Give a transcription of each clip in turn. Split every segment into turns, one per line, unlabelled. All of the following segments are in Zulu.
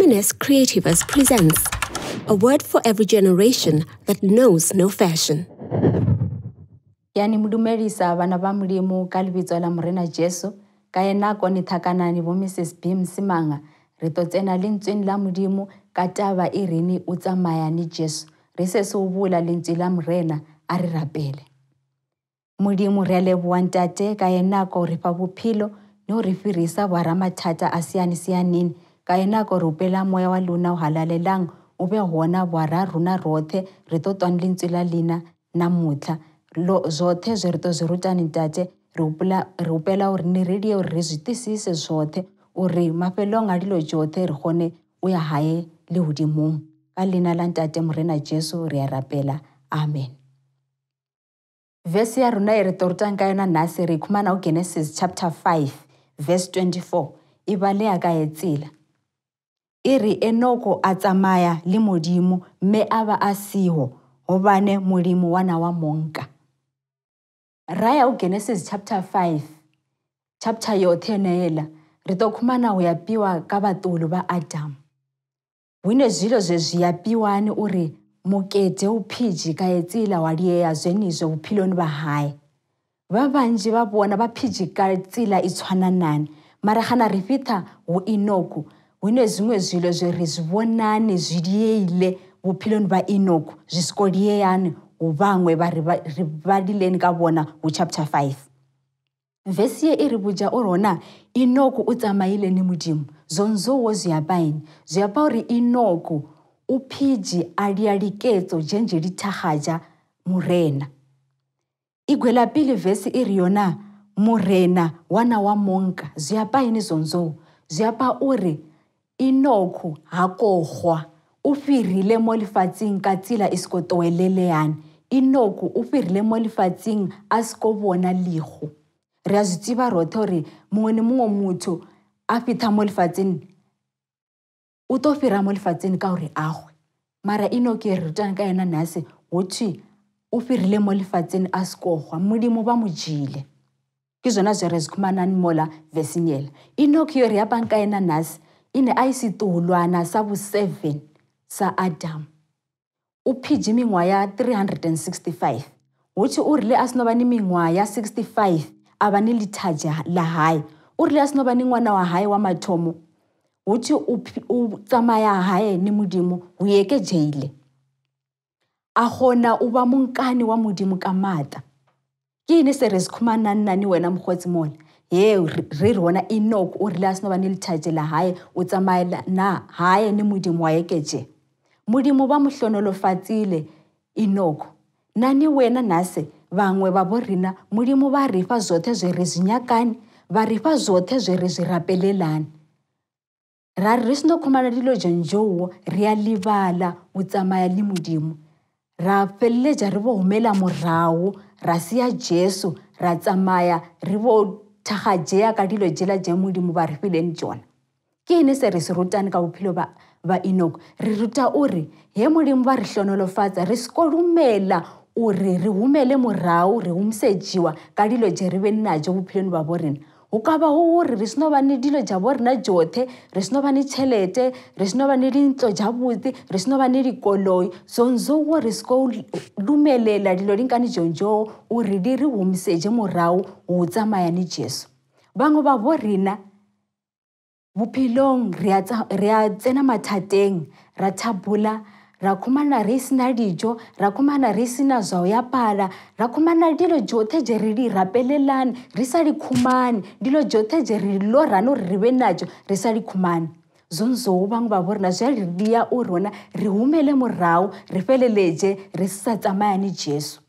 Feminist Creativers presents A Word for Every Generation That Knows No Fashion. Yani mudumedisa bana ba modimo ka lebitso la morena Jesu, ka ena kone thakanane bo Mrs. Bim Simanga, re to tsena lentsweng la modimo ka taba e rene o tsamaya ne Jesu. Re se se o bula lentswe la morena a re rapele. Modimo re a lebogang tate ka ena ko re fa bophelo le go re firisa boaramathata a siane sianeng ka enako re upela moya wa lona o halalelang o be gona bora rona rothe re to twang lentswe la lena namotlha zothe zwe re to zwi rutaneng tate re upela ore ne redie ore re zwi tisise zothe ore mafelong a dilo jothe re kgone o ya gae le godimong ka lena la ntate morena jesu re a rapela amen vese ya rona e re to rutang ka yona nase re ikhumana go genesis chapter 5 vese 24 e bale ya ka etsela e re enoko a tsamaya le modimo mme a ba a siyo gobane modimo wa na wa monka raya o genesis chapter 5 chapter yoṱhe yeneila ri ḓo khumana u yapiwa ka vhaṱoli vha adamu hu ne zwilo zwe zwi yapiwani uri mukete uphiji kaetsila waliyeya zwenizwo vuphiloni va haya va vanji va vona va phiji kaetsila i e tshwananani mara gana ri fitha hu inoku hune zvimwe zvilo zviri zvivonani zviriyeile vupfiloni va enoku zvisikoriyeyani uvamwe varileni ka vona uchapter 5 vhesi ye iri vudya urona enoku u tsamayile ni mudimu zonzowo zviyapaini zviyapa uri enoku uphiji aliyaliketso jenjelitahaja murena igwela pili vhesi iri yona murena wana wa monka zviyapaini zonzowo zviyapa uri enoko hakogwa u firile mo lifatsing ka tsila isikotoelele yana enoko u firile mo lifatsing a siko bona ligo ri a zwitiva rothe uri muṅwe ni muṅwe muthu a fitha mo lifatsing u to fira mo lifatsing ka uri agwe mara enoko i riritana ka yena nhasi hothwi u firile mo lifatsing a sikogwa mulimo va mu jile ke zona zwi rezikhumanani mola vesinyela enoko yo ri ya panka yena nhasi e ne a isitoholwana sa bo-7 sa Adam. U PG mingwa ya 365 ho tshi u rile a si no vha ni mingwaha ya 65 a vha ni lithaja ḽa haye u rile a si no vha ni ṅwana wa haye wa mathomo hu tshi u tsamaya haye ni modimo hu ye ke jaile a kgona o ba monkane wa modimo ka maatla ke ene se re se khumanang nane wena mokgotsi mone he re rona enok o rile a seno ba ne letšhatši la gae o tsamaela na gae ne modimo wa eketše modimo ba mo hlonolofatsile enoko nane wena nase bangwe ba borena modimo ba re fa zwoṱhe zwe re zwi nyakane ba re fa zwoṱhe zwe re zwi rapelelane ra ri ri seno khomana dilo jonjoo re a lebala o tsamaya le modimo ra feleletša re bo humela morago ra sea jesu ra tsamaya re bo thaga jea ka dilo jela je modimo ba refileng tsona ke ene se re se rutane ka bophelo ba enoko re ruta ore he modimo ba re tlonolofatsa re sekolumela ore re humele morao re humisejiwa ka dilo je re beng najo bophelong ba borena Ho ka ba ho ri ri se no va ni dilo ja bo rina jotlhe ri se no va ni tšhelete ri se no ba ni dintlo ja botse ri se no ba ni dikoloi zonzo wo ri seko lumelela dilo dinkane jonjoo o ri di ri humiseje morago o tsamaya ni jesu bangwe ba bo rina bophelong re a tsena mathateng ra thabola rakomana risina dijo rakomana risina zvao yapala rakomana ndilo jothe je riri rapelelani risarikumani ndilo jothe je riri lo rano rive najo risarikumani zonzowo vangu vavorina zvaridiya urona rihumele murau rifeleleje risisatsamayani jesu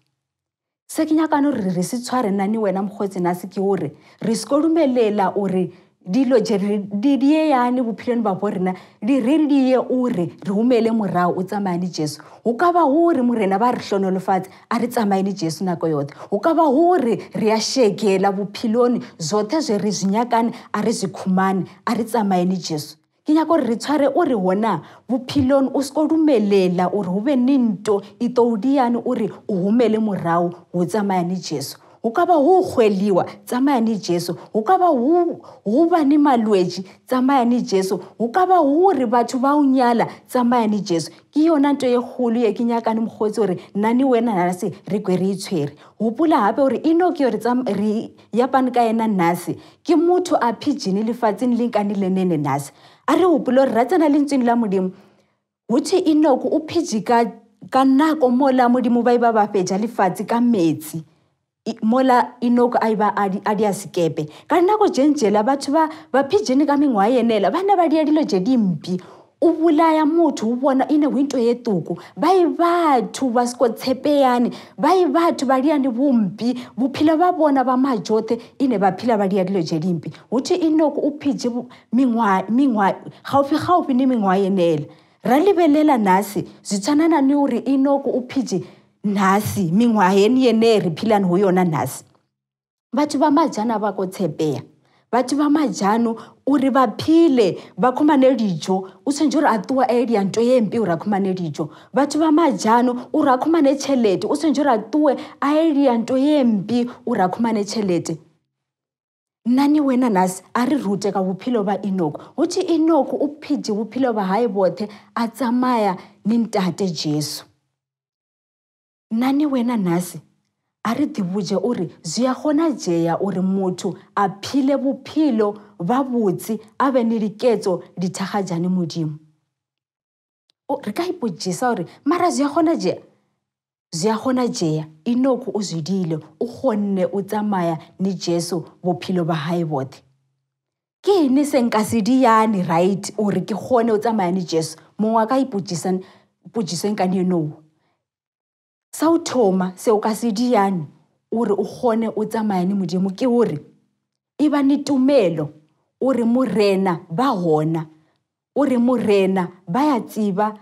sekinyakano riri risitshware naniwena mukhotsi nasikiuri risikolumelela uri, risi uri dilo je di yeane bophelong ba bo rena di rere di ye o re re humele morago o tsamayane jesu go ka ba gore morena ba re tlonolofatse a re tsamayane jesu nako yotlhe go ka ba gore re ya shekela bopheloni zotlhe zwe re zwi nyakane a re zwi khumane a re tsamayane jesu ke nyaka gore re tshware o re wona bophelong o seko dumelela ore go be ne nto itodiane e o re o humele morago go tsamayane jesu o ka ba go gweliwa tsamaya ne jesu o ka ba go ba ne malwetši tsamaya ne jesu o ka ba gore batho ba o nyala tsamaya ne jesu ke yona nto e kgolo ye ke nyakane mokgotsi gore nna ne wena nase re kwe re itshwere gopola gape gore eno ke yore re yapane ka ena nase ke motho a phijene lefatsheng le nkane lenene nase a re gopole gore ra tsena lentsweng la modimo gothe enoko o phije ka nako mo la modimo ba e ba ba fetša lefatshe ka metsi mola inoko a ba a diasikepe ka nako jenjela batho ba phijene ka mengwa yenela ba ne ba dia dilo je dimpi o bolaya motho o bona e ne go into ye toko ba e batho ba seko tshepeyane ba e batho ba diane bompi bophelo ba bona ba majotlhe e ne ba phela ba dia dilo je dimpi gothe e noko o phije gaufi gaufi ne mengwa yenela ra lebelela nase zwi tshwanana ne gore e noko o phije nasi mingwaheni yeneyi re phelang ho yona nasi batho ba majana ba ko tshepeya batho ba majano uri ba phile ba khumane dijo o tshwanetse ore a toa a edia nto ye mpe ore a khumane dijo batho ba majano ore a khumane tšhelete o tshwanetse ore a toe a edia nto ye mpe ore a khumane tšhelete nani wena nasi a ri rute ka bophelo ba enoko go tše enoko o phete bophelo ba gae bothe a tsamaya ne ntate jesu nani wena nhasi a ri tivuje u ri zwi ya gona jeya u ri muthu a phile vuphilo va vutsi a ve ni liketso lithaga jani modimo ri ka ipojisa u ri mara zwi ya gona jeya zwi ya gona jeya i noku u zwi dile u gonne u tsamaya ni jesu vuphilo ba hae bothe ke ni senka se diyane right u ri ke gone u tsamaya ni jesu mongwe a ka ipojisa ipojiseng ka ni enoo sa o thoma se o ka se diane o re o kgone o tsamaye le modimo ke gore e ba le tumelo o re morena ba gona o re morena ba ya tseba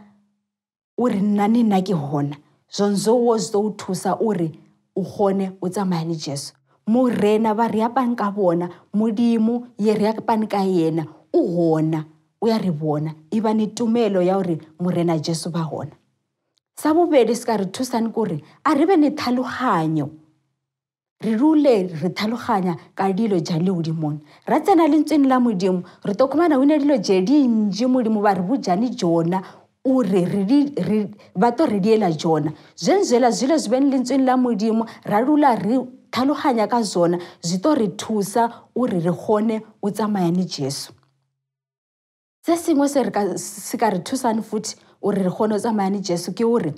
o re nna le nna ke gona zonzo wo se o thusa o re o kgone o tsamaye le jesu morena ba re apang ka bona modimo ye re apane ka yena o gona o ya re bona e ba le tumelo ya gore morena jesu ba gona sa bobedi se ka re thusang kore a re be ne tlhaloganyo re rule re tlhaloganya ka dilo ja le godimone ra tsena le ntsweni la modimo re tokomana o ne dilo je dintsi modimo ba re bojane jona o re bato re diela jona zenzela zilo zi bene le ntsweni la modimo ra rula re tlhaloganya ka zona zi to re thusa o re re kgone o tsamayane jesu se sengwe se ka re thusang futhi ore re kgone go tsamaya ne jesu ke ore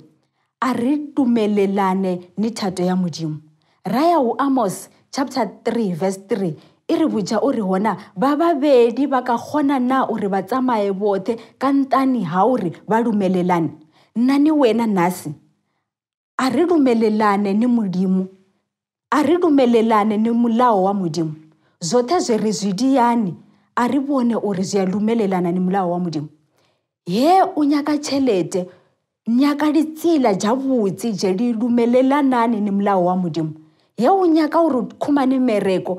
a re tumelelane ne thato ya modimo raya o amos chapter 3 vers 3 e re boja o re gona ba babedi ba ka kgona na ore ba tsamaye bothe ka ntane ga ore ba dumelelane nna ne wena nase a re dumelelane ne modimo a re dumelelane ne molao wa modimo zothe zwe re zwidiyane a re bone ore zwi a dumelelana ne molao wa modimo He unyaka tšhelete, nyaka ditsela ja botse je di lumelelanane le molao wa modimo. He o nyaka gore o khumane mereko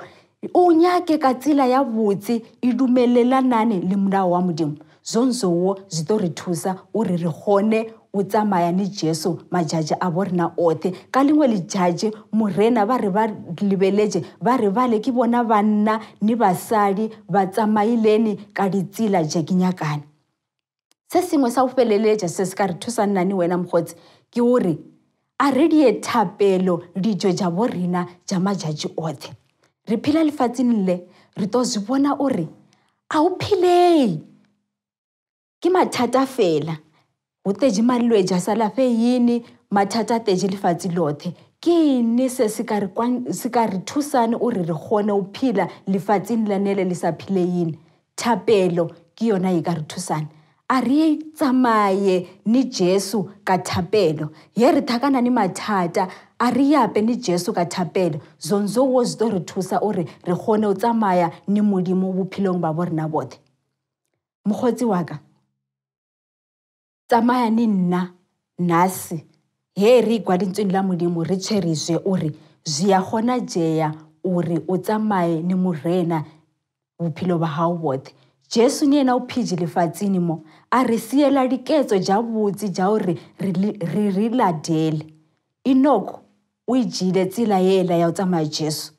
o nyake ka tsela ya botse e dumelelanane le molao wa modimo. Zonzo wo zwi ḓo ri thusa uri ri kgone u tsamaya ni jesu majudge a bo rena oṱhe ka liṅwe lijudge morena ba re ba lebeletse ba re bale ke bona banna ni basadi ba tsamaileni ka ditsela je ke nyakane se sengwe sa go feleletša se se ka re thusang nane wena mokgotse ke gore a re die thapelo dijo ja borena ja majaji otlhe re phela lefatsheng le re to zwi bona ore a o philei ke mathata fela go teje malelwe ja salafe yini mathata teje lefatshe lotlhe ke ene se se ka re thusane o re re kgone o phela lefatsheng lanele le sa phile yini thapelo ke yona e ka re thusane ari tsamaye nijesu kathapelo yeri thakana ni mathata ari yape nijesu kathapelo zonzowo zito ri thusa uri ri kgone u tsamaya ni mudimo vuphilong ba vorina vothe mokgotsi waka tsamaya ni nna nasi he ri igwalintsweni la mudimo ri cherizwe uri zwiya gona jeya uri u tsamaye ni murena vuphilo ba hawu vothe Jesu ni ena o phiji lefatsheng mo a re siela diketso ja botse ja gore re re latele inoko o e jile tsela ela ya o tsamaya jesu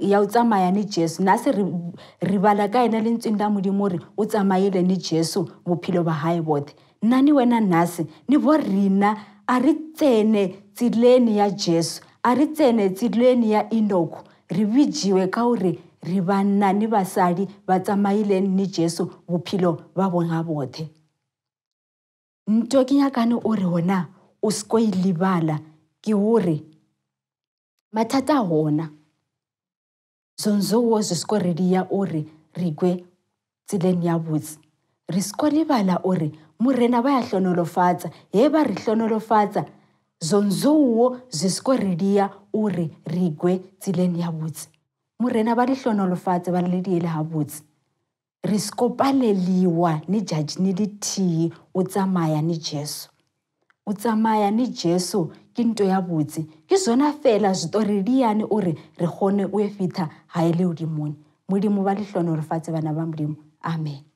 ya o tsamaya le jesu na se re bala ka ena lentsweng la modimo gore o tsamaile le jesu bophelo ba gae bothe nna ni wena nase ni bo rina a re tsene tsileni ya jesu a re tsene tsileni ya inoko re bijiwe ka gore re bannane basadi ba tsamaileng le jesu bophelo ba bonga bothe nto e ke nyakane o re gona o seko e lebala ke gore mathata a gona zonzo wo se seko redia ore re kwe tseleng ya botse re seko lebala ore morena ba ya hlonolofatsa he ba re hlonolofatsa zonzo wo se seko redia ore re kwe tseleng ya botse morena ba di hlonolofatse ba le diele ga botse re skopaleliwa ne judge ne le tee o tsamaya ne jesu o tsamaya ne jesu ke nto ya botse ke zona fela zwitori diane uri ri kgone u ye fitha ha e le godimoni modimo ba le hlonolofatse bana ba modimo amen